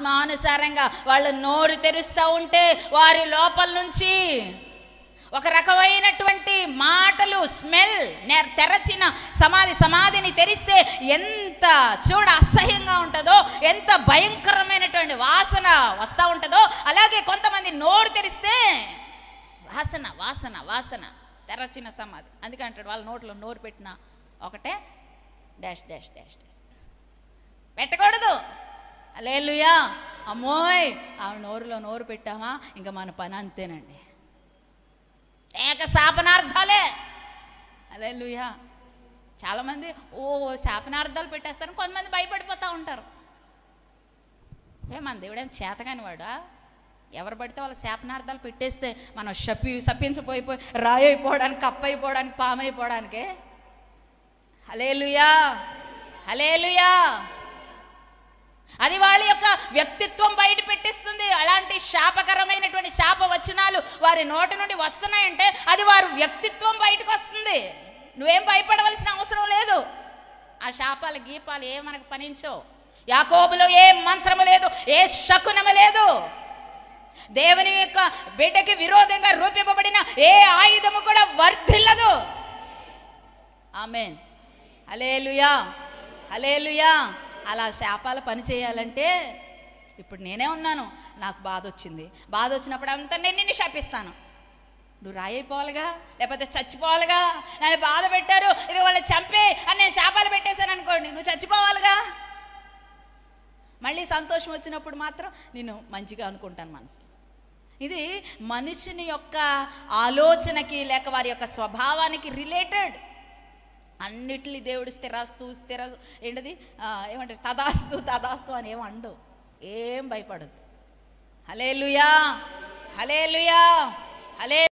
ఆత్మానుసారంగా వాళ్ళు నోరు తెరుస్తూ ఉంటే వారి లోపల నుంచి ఒక రకమైనటువంటి మాటలు స్మెల్ తెరచిన సమాధి సమాధిని తెరిస్తే ఎంత చూడ అసహ్యంగా ఉంటుందో ఎంత భయంకరమైనటువంటి వాసన వస్తూ ఉంటుందో అలాగే కొంతమంది నోరు తెరిస్తే వాసన వాసన వాసన తెరచిన సమాధి అందుకే అంటాడు వాళ్ళ నోట్లో నోరు పెట్టిన ఒకటే డాష్ డాష్ డాష్ డాష్ లేలుయా అమ్మోయ్ ఆ నోరులో నోరు పెట్టామా ఇంకా మన పని అంతేనండి ఏక శాపనార్థాలే అలేలుయా చాలామంది ఓ శాపనార్థాలు పెట్టేస్తారు కొంతమంది భయపడిపోతూ ఉంటారు ఏ మన దేవుడేం చేతగాని వాడా ఎవరు పడితే వాళ్ళ శాపనార్థాలు పెట్టేస్తే మనం శపి శపించపోయిపోయి రాయి అయిపోవడానికి కప్ప అయిపోవడానికి హలే అయిపోవడానికే హలేలుయా హలేలుయా అది వాళ్ళ యొక్క వ్యక్తిత్వం బయట పెట్టిస్తుంది అలాంటి శాపకరమైనటువంటి శాప వచనాలు వారి నోటి నుండి వస్తున్నాయంటే అది వారి వ్యక్తిత్వం బయటకు వస్తుంది నువ్వేం భయపడవలసిన అవసరం లేదు ఆ శాపాలు గీపాలు ఏ మనకు పనించవు యాకోబులో ఏ మంత్రము లేదు ఏ శకునము లేదు దేవుని యొక్క బిడ్డకి విరోధంగా రూపింపబడిన ఏ ఆయుధము కూడా వర్ధిల్లదు ఆమెన్ అలేలుయా అలేలుయా అలా శాపాలు పని చేయాలంటే ఇప్పుడు నేనే ఉన్నాను నాకు బాధ వచ్చింది బాధ వచ్చినప్పుడు అంతా నేను నిన్ను శాపిస్తాను నువ్వు రాయిపోవాలిగా లేకపోతే చచ్చిపోవాలిగా నన్ను బాధ పెట్టారు ఇది వాళ్ళని చంపే అని నేను శాపాలు పెట్టేశాను అనుకోండి నువ్వు చచ్చిపోవాలిగా మళ్ళీ సంతోషం వచ్చినప్పుడు మాత్రం నేను మంచిగా అనుకుంటాను మనసు ఇది మనిషిని యొక్క ఆలోచనకి లేక వారి యొక్క స్వభావానికి రిలేటెడ్ అన్నిటిని దేవుడు స్థిరాస్తు స్థిర ఏంటది ఏమంటారు తదాస్తు తదాస్తు అని ఏం అండవు ఏం భయపడద్దు హలే లుయా హలే లుయా హలే